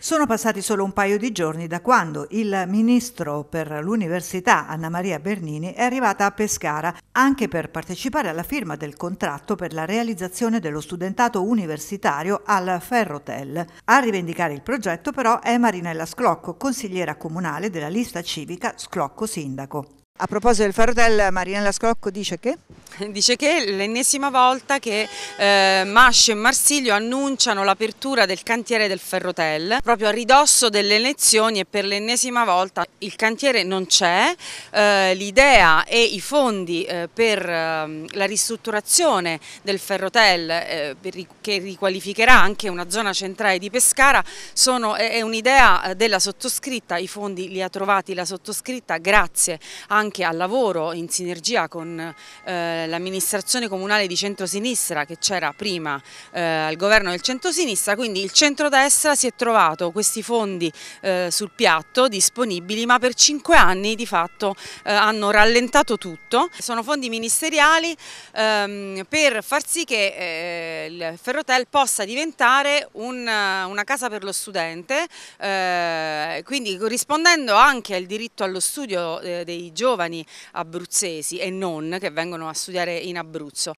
Sono passati solo un paio di giorni da quando il ministro per l'università Anna Maria Bernini è arrivata a Pescara anche per partecipare alla firma del contratto per la realizzazione dello studentato universitario al Ferrotel. A rivendicare il progetto però è Marinella Sclocco, consigliera comunale della lista civica Sclocco Sindaco. A proposito del Ferrotel, Marinella Sclocco dice che? dice che l'ennesima volta che eh, Mascio e Marsiglio annunciano l'apertura del cantiere del Ferrotel, proprio a ridosso delle elezioni e per l'ennesima volta il cantiere non c'è, eh, l'idea e i fondi eh, per ehm, la ristrutturazione del Ferrotel per, eh, che riqualificherà anche una zona centrale di Pescara sono, è un'idea della sottoscritta, i fondi li ha trovati la sottoscritta grazie anche al lavoro in sinergia con eh, l'amministrazione comunale di centrosinistra che c'era prima eh, al governo del centrosinistra, quindi il centrodestra si è trovato questi fondi eh, sul piatto disponibili, ma per cinque anni di fatto eh, hanno rallentato tutto. Sono fondi ministeriali ehm, per far sì che eh, il Ferrotel possa diventare un, una casa per lo studente, eh, quindi corrispondendo anche al diritto allo studio eh, dei giovani abruzzesi e non che vengono a studiare studiare in Abruzzo.